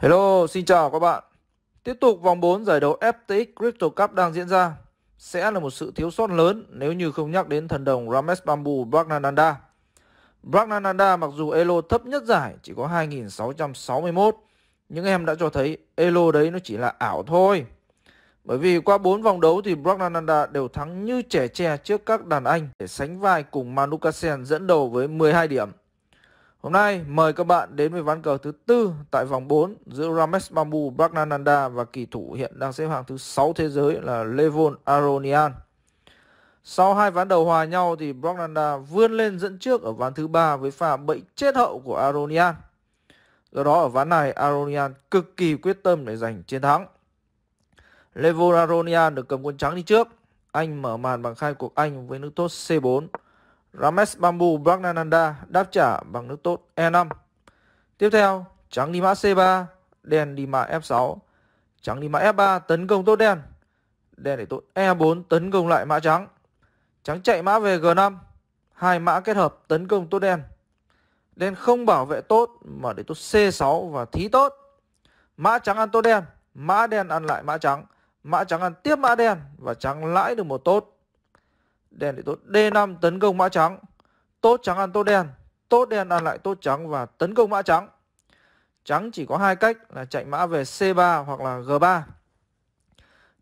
Hello, xin chào các bạn. Tiếp tục vòng 4 giải đấu FTX Crypto Cup đang diễn ra. Sẽ là một sự thiếu sót lớn nếu như không nhắc đến thần đồng Ramesh Bamboo Bragmananda. Bragmananda mặc dù elo thấp nhất giải chỉ có 2661, nhưng em đã cho thấy elo đấy nó chỉ là ảo thôi. Bởi vì qua 4 vòng đấu thì Bragmananda đều thắng như trẻ tre trước các đàn anh để sánh vai cùng Manu Kassen dẫn đầu với 12 điểm. Hôm nay mời các bạn đến với ván cờ thứ tư tại vòng 4 giữa Ramesh Bambu Brachnananda và kỳ thủ hiện đang xếp hạng thứ 6 thế giới là Levon Aronian. Sau hai ván đầu hòa nhau thì Brachnananda vươn lên dẫn trước ở ván thứ ba với pha bẫy chết hậu của Aronian. Do đó ở ván này Aronian cực kỳ quyết tâm để giành chiến thắng. Levon Aronian được cầm quân trắng đi trước. Anh mở màn bằng khai cuộc Anh với nước tốt C4 Ramesh Bambu Bragdananda đáp trả bằng nước tốt E5. Tiếp theo, trắng đi mã C3, đen đi mã F6. Trắng đi mã F3 tấn công tốt đen. Đen để tốt E4 tấn công lại mã trắng. Trắng chạy mã về G5. Hai mã kết hợp tấn công tốt đen. Đen không bảo vệ tốt mà để tốt C6 và thí tốt. Mã trắng ăn tốt đen. Mã đen ăn lại mã trắng. Mã trắng ăn tiếp mã đen và trắng lãi được một tốt. Đen để tốt D5 tấn công mã trắng Tốt trắng ăn tốt đen Tốt đen ăn lại tốt trắng và tấn công mã trắng Trắng chỉ có hai cách là chạy mã về C3 hoặc là G3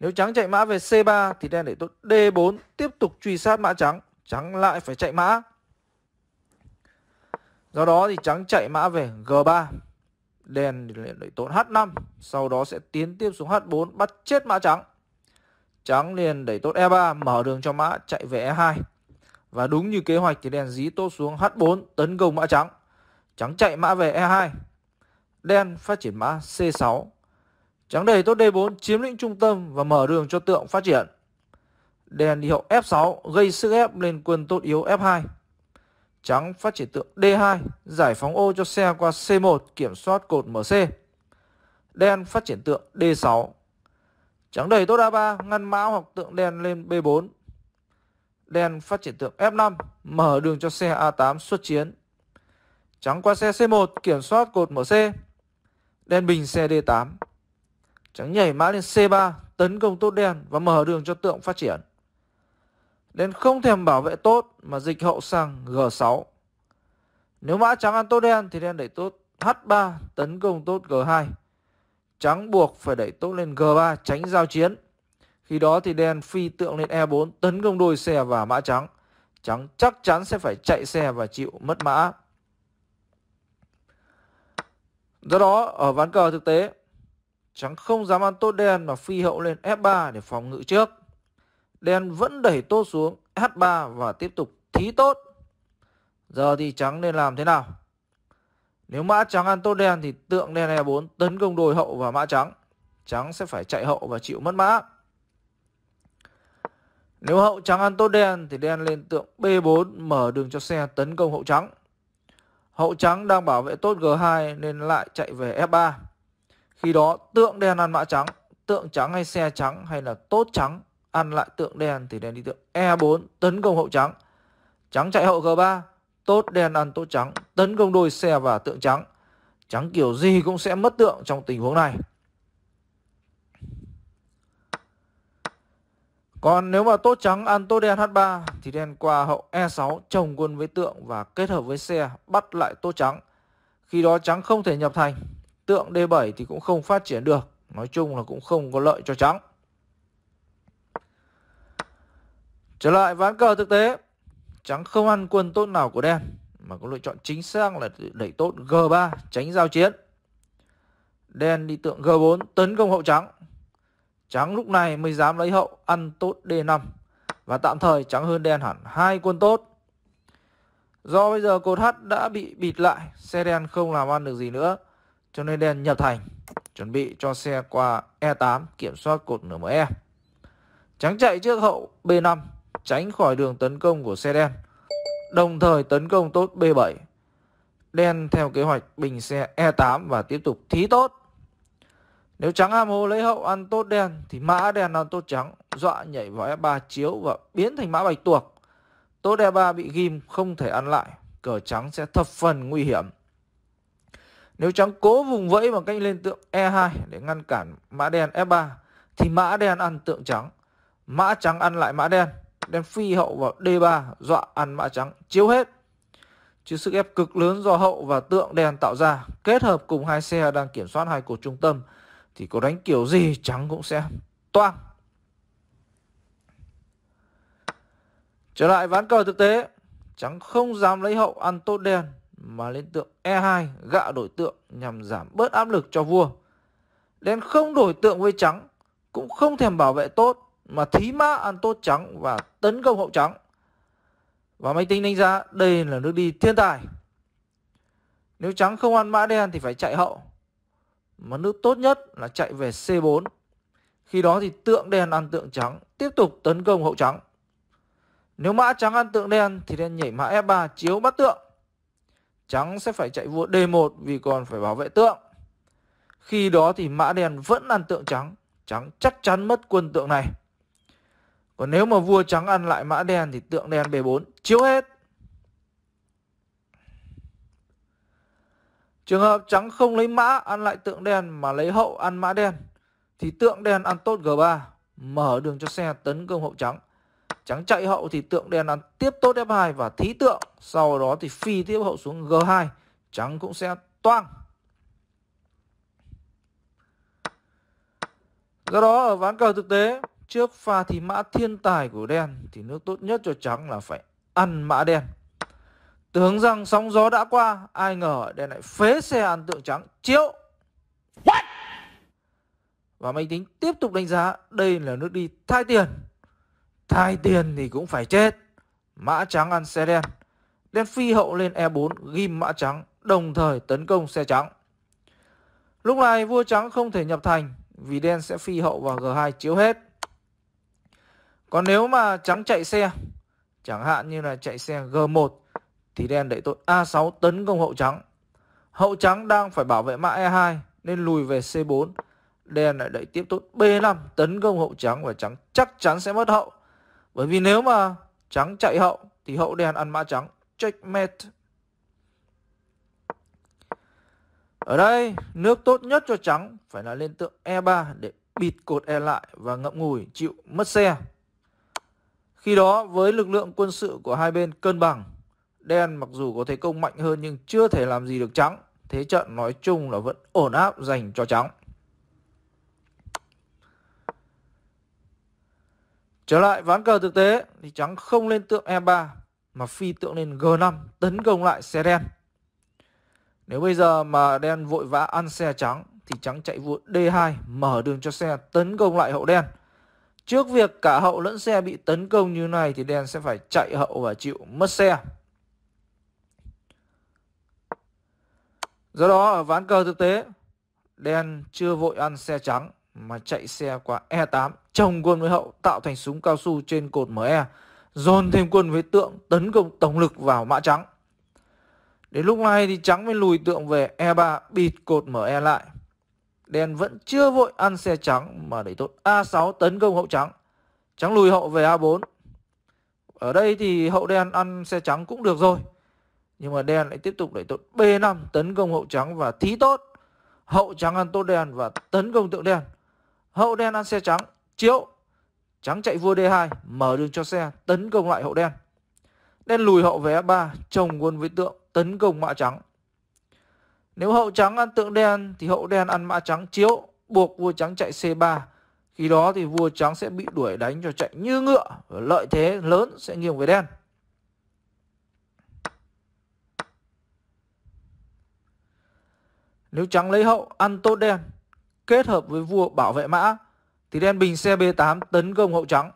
Nếu trắng chạy mã về C3 thì đen để tốt D4 tiếp tục truy sát mã trắng Trắng lại phải chạy mã Do đó thì trắng chạy mã về G3 Đen để tốt H5 Sau đó sẽ tiến tiếp xuống H4 bắt chết mã trắng Trắng liền đẩy tốt E3 mở đường cho mã chạy về E2. Và đúng như kế hoạch thì đen dí tốt xuống H4 tấn công mã trắng. Trắng chạy mã về E2. Đen phát triển mã C6. Trắng đẩy tốt D4 chiếm lĩnh trung tâm và mở đường cho tượng phát triển. Đen đi hậu F6 gây sức ép lên quân tốt yếu F2. Trắng phát triển tượng D2 giải phóng ô cho xe qua C1 kiểm soát cột MC. Đen phát triển tượng D6 Trắng đẩy tốt A3, ngăn mão hoặc tượng đen lên B4. Đen phát triển tượng F5, mở đường cho xe A8 xuất chiến. Trắng qua xe C1, kiểm soát cột mở C. Đen bình xe D8. Trắng nhảy mã lên C3, tấn công tốt đen và mở đường cho tượng phát triển. Đen không thèm bảo vệ tốt mà dịch hậu sang G6. Nếu mã trắng ăn tốt đen thì đen đẩy tốt H3 tấn công tốt G2. Trắng buộc phải đẩy tốt lên G3 tránh giao chiến. Khi đó thì đen phi tượng lên E4 tấn công đôi xe và mã trắng. Trắng chắc chắn sẽ phải chạy xe và chịu mất mã. Do đó, ở ván cờ thực tế, trắng không dám ăn tốt đen mà phi hậu lên F3 để phòng ngự trước. Đen vẫn đẩy tốt xuống H3 và tiếp tục thí tốt. Giờ thì trắng nên làm thế nào? Nếu mã trắng ăn tốt đen thì tượng đen E4 tấn công đồi hậu và mã trắng. Trắng sẽ phải chạy hậu và chịu mất mã. Nếu hậu trắng ăn tốt đen thì đen lên tượng B4 mở đường cho xe tấn công hậu trắng. Hậu trắng đang bảo vệ tốt G2 nên lại chạy về F3. Khi đó tượng đen ăn mã trắng, tượng trắng hay xe trắng hay là tốt trắng ăn lại tượng đen thì đen đi tượng E4 tấn công hậu trắng. Trắng chạy hậu G3 tốt đen ăn tốt trắng, tấn công đôi xe và tượng trắng. Trắng kiểu gì cũng sẽ mất tượng trong tình huống này. Còn nếu mà tốt trắng ăn tốt đen H3 thì đen qua hậu E6 chồng quân với tượng và kết hợp với xe bắt lại tốt trắng. Khi đó trắng không thể nhập thành, tượng D7 thì cũng không phát triển được. Nói chung là cũng không có lợi cho trắng. Trở lại ván cờ thực tế, Trắng không ăn quân tốt nào của đen mà có lựa chọn chính xác là đẩy tốt G3 tránh giao chiến. Đen đi tượng G4 tấn công hậu trắng. Trắng lúc này mới dám lấy hậu ăn tốt D5 và tạm thời trắng hơn đen hẳn hai quân tốt. Do bây giờ cột H đã bị bịt lại, xe đen không làm ăn được gì nữa, cho nên đen nhập thành, chuẩn bị cho xe qua E8 kiểm soát cột NME. Trắng chạy trước hậu B5 tránh khỏi đường tấn công của xe đen, đồng thời tấn công tốt B7. Đen theo kế hoạch bình xe E8 và tiếp tục thí tốt. Nếu trắng ham hố lấy hậu ăn tốt đen thì mã đen ăn tốt trắng, dọa nhảy vào F3 chiếu và biến thành mã bạch tuộc. Tốt E3 bị ghim không thể ăn lại, cờ trắng sẽ thập phần nguy hiểm. Nếu trắng cố vùng vẫy bằng cách lên tượng E2 để ngăn cản mã đen F3 thì mã đen ăn tượng trắng, mã trắng ăn lại mã đen đem phi hậu vào D3 dọa ăn mã trắng chiếu hết. Chứ sức ép cực lớn do hậu và tượng đèn tạo ra kết hợp cùng hai xe đang kiểm soát hai cột trung tâm thì có đánh kiểu gì trắng cũng sẽ toang. Trở lại ván cờ thực tế, trắng không dám lấy hậu ăn tốt đen mà lên tượng E2 gạ đổi tượng nhằm giảm bớt áp lực cho vua. Đen không đổi tượng với trắng cũng không thèm bảo vệ tốt mà thí mã ăn tốt trắng và tấn công hậu trắng. Và máy tính đánh giá đây là nước đi thiên tài. Nếu trắng không ăn mã đen thì phải chạy hậu. Mà nước tốt nhất là chạy về C4. Khi đó thì tượng đen ăn tượng trắng, tiếp tục tấn công hậu trắng. Nếu mã trắng ăn tượng đen thì đen nhảy mã F3 chiếu bắt tượng. Trắng sẽ phải chạy vua D1 vì còn phải bảo vệ tượng. Khi đó thì mã đen vẫn ăn tượng trắng, trắng chắc chắn mất quân tượng này. Còn nếu mà vua trắng ăn lại mã đen thì tượng đen B4 chiếu hết. Trường hợp trắng không lấy mã ăn lại tượng đen mà lấy hậu ăn mã đen thì tượng đen ăn tốt G3 mở đường cho xe tấn công hậu trắng. Trắng chạy hậu thì tượng đen ăn tiếp tốt F2 và thí tượng. Sau đó thì phi tiếp hậu xuống G2. Trắng cũng sẽ toang. Do đó ở ván cờ thực tế Trước pha thì mã thiên tài của đen Thì nước tốt nhất cho trắng là phải ăn mã đen Tưởng rằng sóng gió đã qua Ai ngờ đen lại phế xe ăn tượng trắng Chiếu What? Và máy tính tiếp tục đánh giá Đây là nước đi thai tiền Thai tiền thì cũng phải chết Mã trắng ăn xe đen Đen phi hậu lên E4 Ghim mã trắng Đồng thời tấn công xe trắng Lúc này vua trắng không thể nhập thành Vì đen sẽ phi hậu vào G2 chiếu hết còn nếu mà trắng chạy xe Chẳng hạn như là chạy xe G1 Thì đen đẩy tội A6 tấn công hậu trắng Hậu trắng đang phải bảo vệ mã E2 Nên lùi về C4 Đen lại đẩy tiếp tốt B5 Tấn công hậu trắng và trắng chắc chắn sẽ mất hậu Bởi vì nếu mà trắng chạy hậu Thì hậu đen ăn mã trắng Checkmate Ở đây nước tốt nhất cho trắng Phải là lên tượng E3 để bịt cột E lại Và ngậm ngùi chịu mất xe khi đó với lực lượng quân sự của hai bên cân bằng, đen mặc dù có thế công mạnh hơn nhưng chưa thể làm gì được trắng. Thế trận nói chung là vẫn ổn áp dành cho trắng. Trở lại ván cờ thực tế thì trắng không lên tượng E3 mà phi tượng lên G5 tấn công lại xe đen. Nếu bây giờ mà đen vội vã ăn xe trắng thì trắng chạy vụt D2 mở đường cho xe tấn công lại hậu đen. Trước việc cả hậu lẫn xe bị tấn công như này thì đen sẽ phải chạy hậu và chịu mất xe. Do đó ở ván cờ thực tế, đen chưa vội ăn xe trắng mà chạy xe qua E8 chồng quân với hậu tạo thành súng cao su trên cột ME, dồn thêm quân với tượng tấn công tổng lực vào mã trắng. Đến lúc này thì trắng mới lùi tượng về E3 bịt cột ME lại. Đen vẫn chưa vội ăn xe trắng mà đẩy tốt A6 tấn công hậu trắng. Trắng lùi hậu về A4. Ở đây thì hậu đen ăn xe trắng cũng được rồi. Nhưng mà đen lại tiếp tục đẩy tốt B5 tấn công hậu trắng và thí tốt. Hậu trắng ăn tốt đen và tấn công tượng đen. Hậu đen ăn xe trắng, chiếu. Trắng chạy vua D2, mở đường cho xe, tấn công lại hậu đen. Đen lùi hậu về a 3 chồng quân với tượng, tấn công mã trắng. Nếu hậu trắng ăn tượng đen thì hậu đen ăn mã trắng chiếu, buộc vua trắng chạy C3. Khi đó thì vua trắng sẽ bị đuổi đánh cho chạy như ngựa và lợi thế lớn sẽ nghiêng về đen. Nếu trắng lấy hậu ăn tốt đen kết hợp với vua bảo vệ mã thì đen bình xe B8 tấn công hậu trắng.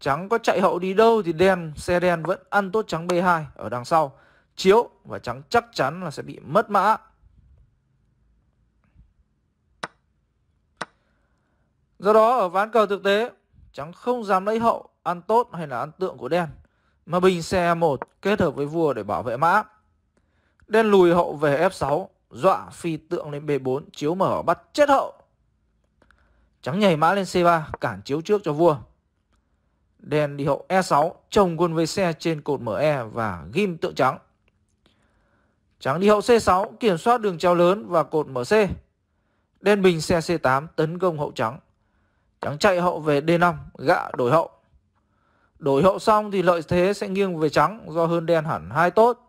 Trắng có chạy hậu đi đâu thì đen xe đen vẫn ăn tốt trắng B2 ở đằng sau chiếu và trắng chắc chắn là sẽ bị mất mã. Do đó ở ván cờ thực tế, trắng không dám lấy hậu, ăn tốt hay là ăn tượng của đen, mà bình xe 1 kết hợp với vua để bảo vệ mã. Đen lùi hậu về F6, dọa phi tượng lên B4, chiếu mở bắt chết hậu. Trắng nhảy mã lên C3, cản chiếu trước cho vua. Đen đi hậu E6, trồng quân với xe trên cột ME và ghim tượng trắng. Tráng đi hậu C6 kiểm soát đường treo lớn và cột mở c Đen bình xe C8 tấn công hậu trắng. Trắng chạy hậu về D5, gạ đổi hậu. Đổi hậu xong thì lợi thế sẽ nghiêng về trắng do hơn đen hẳn hai tốt.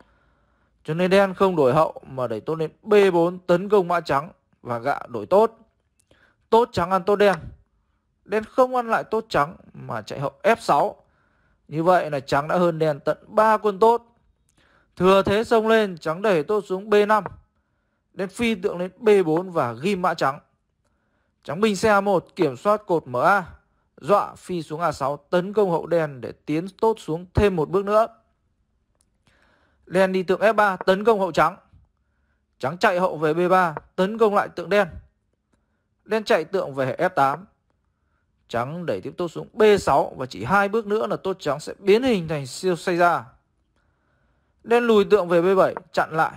Cho nên đen không đổi hậu mà đẩy tốt lên B4 tấn công mã trắng và gạ đổi tốt. Tốt trắng ăn tốt đen. Đen không ăn lại tốt trắng mà chạy hậu F6. Như vậy là trắng đã hơn đen tận 3 quân tốt. Thừa thế xông lên trắng đẩy tốt xuống B5 Đến phi tượng lên B4 và ghim mã trắng Trắng binh xe A1 kiểm soát cột MA Dọa phi xuống A6 tấn công hậu đen để tiến tốt xuống thêm một bước nữa Đen đi tượng F3 tấn công hậu trắng Trắng chạy hậu về B3 tấn công lại tượng đen Đen chạy tượng về F8 Trắng đẩy tiếp tốt xuống B6 Và chỉ hai bước nữa là tốt trắng sẽ biến hình thành siêu xây ra nên lùi tượng về B7 chặn lại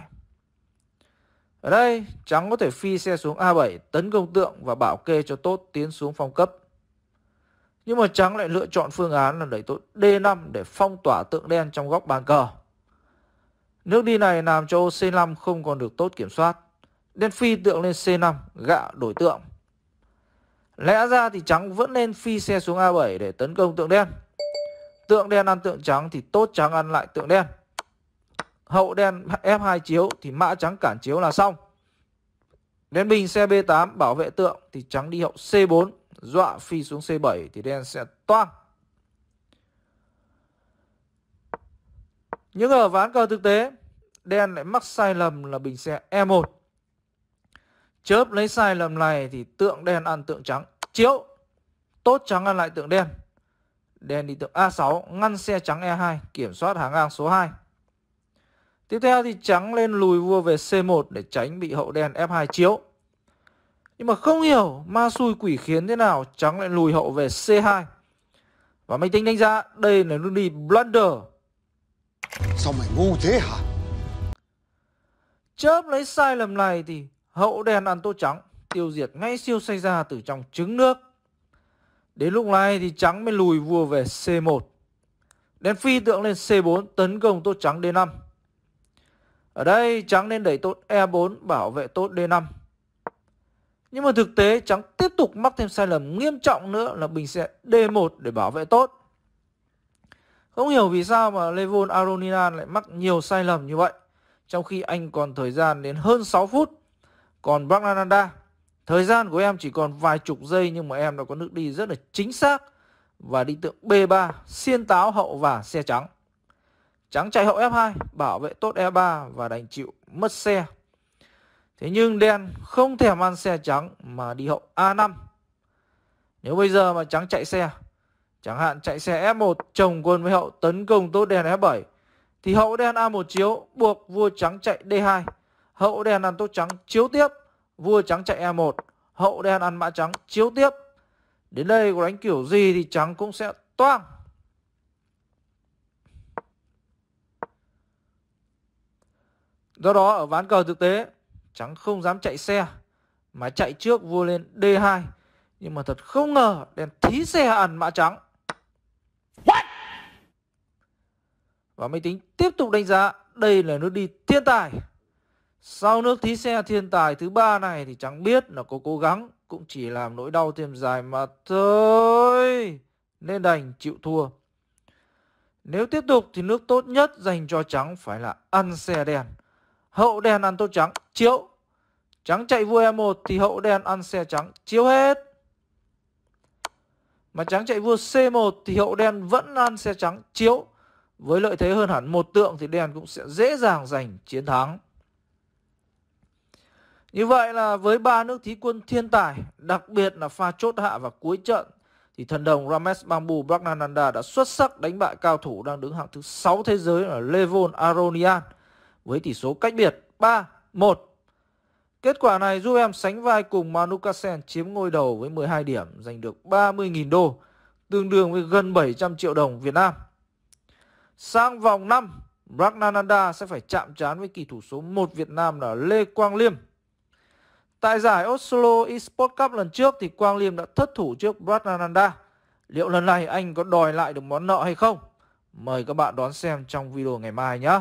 Ở đây trắng có thể phi xe xuống A7 tấn công tượng và bảo kê cho tốt tiến xuống phong cấp Nhưng mà trắng lại lựa chọn phương án là đẩy tốt D5 để phong tỏa tượng đen trong góc bàn cờ Nước đi này làm cho C5 không còn được tốt kiểm soát Nên phi tượng lên C5 gạ đổi tượng Lẽ ra thì trắng vẫn nên phi xe xuống A7 để tấn công tượng đen Tượng đen ăn tượng trắng thì tốt trắng ăn lại tượng đen hậu đen F2 chiếu thì mã trắng cản chiếu là xong. đến bình xe B8 bảo vệ tượng thì trắng đi hậu C4, dọa phi xuống C7 thì đen sẽ toang. Nhưng ở ván cờ thực tế, đen lại mắc sai lầm là bình xe E1. Chớp lấy sai lầm này thì tượng đen ăn tượng trắng, chiếu. Tốt trắng ăn lại tượng đen. Đen đi tượng A6, ngăn xe trắng E2, kiểm soát hàng ngang số 2. Tiếp theo thì trắng lên lùi vua về C1 để tránh bị hậu đen F2 chiếu. Nhưng mà không hiểu ma xui quỷ khiến thế nào trắng lại lùi hậu về C2. Và máy tính đánh giá đây là nước đi blunder. Sao mày ngu thế hả? Chớp lấy sai lầm này thì hậu đen ăn tô trắng tiêu diệt ngay siêu say ra từ trong trứng nước. Đến lúc này thì trắng mới lùi vua về C1. Đen phi tượng lên C4 tấn công tô trắng D5. Ở đây trắng nên đẩy tốt E4 bảo vệ tốt D5. Nhưng mà thực tế trắng tiếp tục mắc thêm sai lầm nghiêm trọng nữa là bình sẽ D1 để bảo vệ tốt. Không hiểu vì sao mà Levon Aroninan lại mắc nhiều sai lầm như vậy. Trong khi anh còn thời gian đến hơn 6 phút. Còn Bagrananda, thời gian của em chỉ còn vài chục giây nhưng mà em đã có nước đi rất là chính xác. Và đi tượng B3, xiên táo hậu và xe trắng. Trắng chạy hậu F2, bảo vệ tốt E3 và đành chịu mất xe. Thế nhưng đen không thèm ăn xe trắng mà đi hậu A5. Nếu bây giờ mà trắng chạy xe, chẳng hạn chạy xe F1 chồng quân với hậu tấn công tốt đen F7, thì hậu đen A1 chiếu buộc vua trắng chạy D2. Hậu đen ăn tốt trắng chiếu tiếp, vua trắng chạy E1, hậu đen ăn mã trắng chiếu tiếp. Đến đây có đánh kiểu gì thì trắng cũng sẽ toang. Do đó ở ván cờ thực tế Trắng không dám chạy xe Mà chạy trước vua lên D2 Nhưng mà thật không ngờ đèn thí xe ẩn mã trắng Và máy tính tiếp tục đánh giá Đây là nước đi thiên tài Sau nước thí xe thiên tài thứ ba này Thì trắng biết là có cố gắng Cũng chỉ làm nỗi đau thêm dài mà thôi Nên đành chịu thua nếu tiếp tục thì nước tốt nhất dành cho trắng phải là ăn xe đen hậu đen ăn tô trắng chiếu trắng chạy vua e1 thì hậu đen ăn xe trắng chiếu hết mà trắng chạy vua c1 thì hậu đen vẫn ăn xe trắng chiếu với lợi thế hơn hẳn một tượng thì đen cũng sẽ dễ dàng giành chiến thắng như vậy là với ba nước thí quân thiên tài, đặc biệt là pha chốt hạ và cuối trận, thì thần đồng Ramesh Bambu Braghananda đã xuất sắc đánh bại cao thủ đang đứng hạng thứ 6 thế giới là Levon Aronian với tỷ số cách biệt 3-1. Kết quả này giúp em sánh vai cùng Manukasen chiếm ngôi đầu với 12 điểm, giành được 30.000 đô, tương đương với gần 700 triệu đồng Việt Nam. Sang vòng 5, Ragnananda sẽ phải chạm trán với kỳ thủ số 1 Việt Nam là Lê Quang Liêm. Tại giải Oslo Esports Cup lần trước thì Quang Liêm đã thất thủ trước Ragnananda. Liệu lần này anh có đòi lại được món nợ hay không? Mời các bạn đón xem trong video ngày mai nhé.